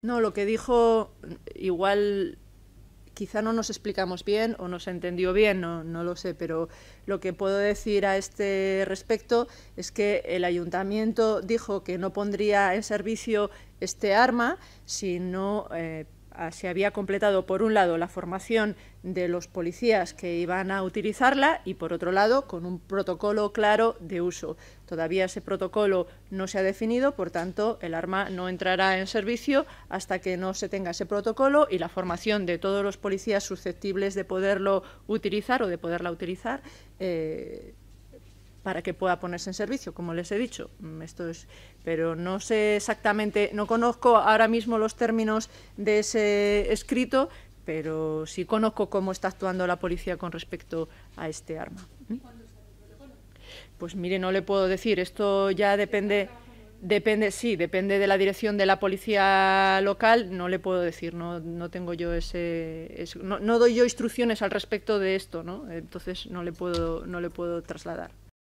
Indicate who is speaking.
Speaker 1: No, lo que dijo igual quizá no nos explicamos bien o no se entendió bien, no, lo sé, pero lo que puedo decir a este respecto es que el ayuntamiento dijo que no pondría en servicio este arma si no eh, Ah, se había completado, por un lado, la formación de los policías que iban a utilizarla y, por otro lado, con un protocolo claro de uso. Todavía ese protocolo no se ha definido, por tanto, el arma no entrará en servicio hasta que no se tenga ese protocolo y la formación de todos los policías susceptibles de poderlo utilizar o de poderla utilizar. Eh, para que pueda ponerse en servicio, como les he dicho. Mm, esto es, pero no sé exactamente, no conozco ahora mismo los términos de ese escrito, pero sí conozco cómo está actuando la policía con respecto a este arma. ¿Mm? Pues mire, no le puedo decir, esto ya depende depende sí, depende de la dirección de la policía local, no le puedo decir, no, no tengo yo ese, no, doy yo instrucciones al respecto de esto, ¿no? Entonces no le puedo no le puedo trasladar.